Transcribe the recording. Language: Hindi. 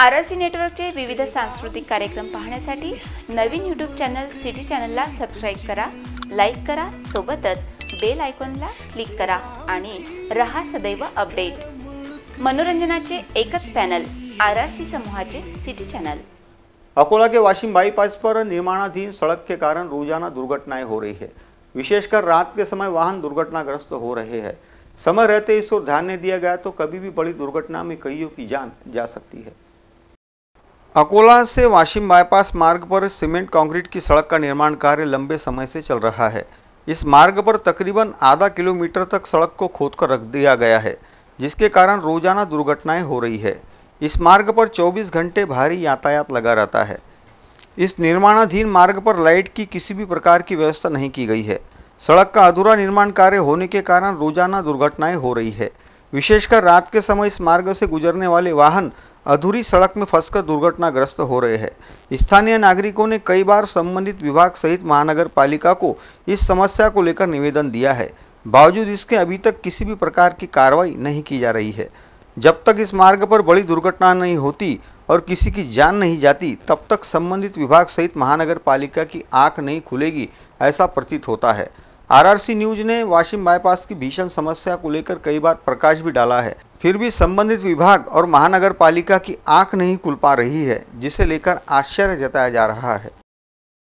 आर नेटवर्कचे विविध सांस्कृतिक कार्यक्रम पाहण्यासाठी नवीन यूट्यूब चॅनल सिटी चॅनलला सबस्क्राईब करा लाईक करा सोबतच बेल आयकॉनला क्लिक करा आणि रहा सदैव अपडेट मनोरंजनाचे एकच पॅनल आर आर सी समूहाचे सिटी चॅनल अकोला के वाशिम बाईपास पर निर्माणाधीन सड़क के कारण रोजाना दुर्घटनाएं हो रही है विशेषकर रात के समय वाहन दुर्घटनाग्रस्त हो रहे हैं समय रहते इस ओर ध्यान नहीं दिया गया तो कभी भी बड़ी दुर्घटना में कईयों की जान जा सकती है अकोला से वाशिम बाईपास मार्ग पर सीमेंट कंक्रीट की सड़क का निर्माण कार्य लंबे समय से चल रहा है इस मार्ग पर तकरीबन आधा किलोमीटर तक सड़क को खोदकर रख दिया गया है जिसके कारण रोजाना दुर्घटनाएं हो रही है इस मार्ग पर 24 घंटे भारी यातायात लगा रहता है इस निर्माणाधीन मार्ग पर लाइट की किसी भी प्रकार की व्यवस्था नहीं की गई है सड़क का अधूरा निर्माण कार्य होने के कारण रोजाना दुर्घटनाएं हो रही है विशेषकर रात के समय इस मार्ग से गुजरने वाले वाहन अधूरी सड़क में फंसकर दुर्घटनाग्रस्त हो रहे हैं स्थानीय नागरिकों ने कई बार संबंधित विभाग सहित महानगर पालिका को इस समस्या को लेकर निवेदन दिया है बावजूद इसके अभी तक किसी भी प्रकार की कार्रवाई नहीं की जा रही है जब तक इस मार्ग पर बड़ी दुर्घटना नहीं होती और किसी की जान नहीं जाती तब तक संबंधित विभाग सहित महानगर पालिका की आंख नहीं खुलेगी ऐसा प्रतीत होता है आरआरसी न्यूज ने वाशिम बाईपास की भीषण समस्या को लेकर कई बार प्रकाश भी डाला है फिर भी संबंधित विभाग और महानगर पालिका की आंख नहीं खुल पा रही है जिसे लेकर आश्चर्य जताया जा रहा है